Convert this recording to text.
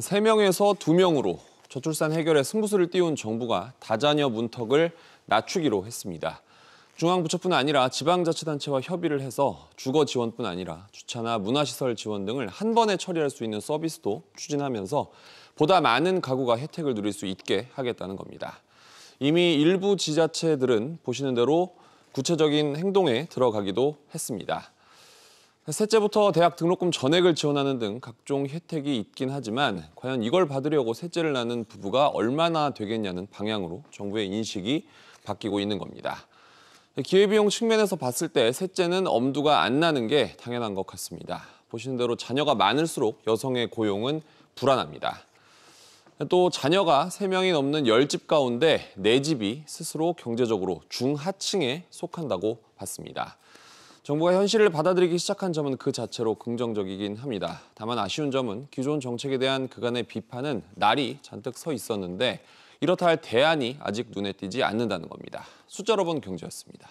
세명에서두명으로 저출산 해결에 승부수를 띄운 정부가 다자녀 문턱을 낮추기로 했습니다. 중앙부처뿐 아니라 지방자치단체와 협의를 해서 주거 지원뿐 아니라 주차나 문화시설 지원 등을 한 번에 처리할 수 있는 서비스도 추진하면서 보다 많은 가구가 혜택을 누릴 수 있게 하겠다는 겁니다. 이미 일부 지자체들은 보시는 대로 구체적인 행동에 들어가기도 했습니다. 셋째부터 대학 등록금 전액을 지원하는 등 각종 혜택이 있긴 하지만 과연 이걸 받으려고 셋째를 낳는 부부가 얼마나 되겠냐는 방향으로 정부의 인식이 바뀌고 있는 겁니다. 기회비용 측면에서 봤을 때 셋째는 엄두가 안 나는 게 당연한 것 같습니다. 보시는 대로 자녀가 많을수록 여성의 고용은 불안합니다. 또 자녀가 세명이 넘는 열 집 가운데 네집이 스스로 경제적으로 중하층에 속한다고 봤습니다. 정부가 현실을 받아들이기 시작한 점은 그 자체로 긍정적이긴 합니다. 다만 아쉬운 점은 기존 정책에 대한 그간의 비판은 날이 잔뜩 서 있었는데 이렇다 할 대안이 아직 눈에 띄지 않는다는 겁니다. 숫자로 본 경제였습니다.